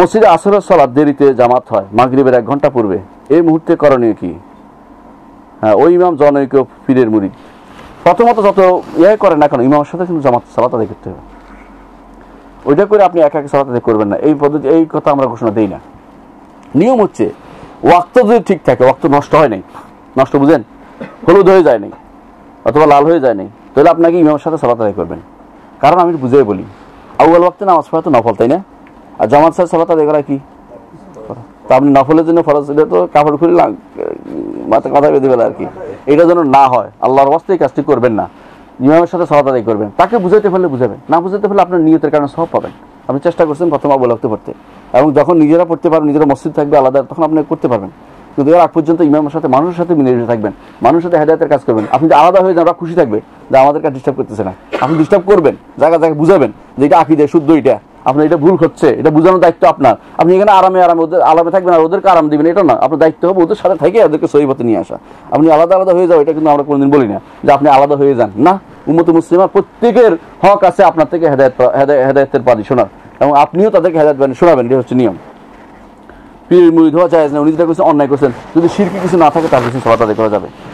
মসজিদে আসরের সালাদ দেরিতে জামাত হয় মাগরীবের এক ঘন্টা পূর্বে এই মুহূর্তে করণীয় কি হ্যাঁ ওই ইমাম জনৈক পীরের মুড়ি প্রথমত যত ইয়ে করেন না কেন ইমামের সাথে কিন্তু জামাত সালাত আদায় করতে হবে ওইটা করে আপনি একা একা সালাত আদায় করবেন না এই পদ্ধতি এই কথা আমরা ঘোষণা দিই না নিয়ম হচ্ছে ওয়াক্ত যদি ঠিক থাকে ওয়াক্ত নষ্ট হয় নাই নষ্ট বুঝেন হলুদ হয়ে যায় নাই অথবা লাল হয়ে যায় নাই তাহলে আপনাকে ইমামের সাথে সালাত আদায় করবেন কারণ আমি বুঝেই বলি আউ্বাল ওয়াক্তে নামাজ পড়া তো নফল তাই না আর জামাত সাহেব সালাত আদায় করা কি তো আপনি নফলের জন্য ফরজ এটা তো কাপড় খুলে মাথা কথা বেঁধে ফেলে আর কি এটা যেন না হয় আল্লাহর অবস্থায় এই কাজটি করবেন না ইমামের সাথে সলাত আদায় করবেন তাকে বুঝাইতে ফেলে বুঝাবেন না বুঝাইতে ফেলে আপনার নিয়তের কারণে সব পাবেন আপনি চেষ্টা করছেন প্রথম অবলক্ত পড়তে এবং যখন নিজেরা পড়তে পারবেন নিজেরা মসজিদ থাকবে আলাদা তখন আপনি করতে পারবেন কিন্তু এর আগ পর্যন্ত ইমামের সাথে মানুষের সাথে মিলে মিশে থাকবেন মানুষের সাথে হেদায়তের কাজ করবেন আপনি আলাদা হয়ে যান ওরা খুশি থাকবে যে আমাদের কাজ ডিস্টার্ব করতেছে না আপনি ডিস্টার্ব করবেন জায়গা জায়গায় বুঝাবেন যে এটা আঁকি দেয় শুদ্ধ এটা আপনার এটা ভুল হচ্ছে এটা বোঝানোর দায়িত্ব আপনার আপনি এখানে আরামে আরামে ওদের আরামে থাকবেন আর ওদেরকে আরাম দেবেন এটা না আপনার দায়িত্ব হবে ওদের সাথে থেকে ওদেরকে পথে নিয়ে আসা আপনি আলাদা আলাদা হয়ে যাও এটা কিন্তু আমরা কোনোদিন বলি না যে আপনি আলাদা হয়ে যান না উম্মত মুসলিমার প্রত্যেকের হক আছে আপনার থেকে হেদায়ত হেদায়তের পাদি শোনার এবং আপনিও তাদেরকে হেদায়ত শোনাবেন এটা হচ্ছে নিয়ম পীর মুড়ি ধোয়া চাইছেন উনি যেটা করছেন অন্যায় করছেন যদি শিরকি কিছু না থাকে তার কিছু সবাই তাদের করা যাবে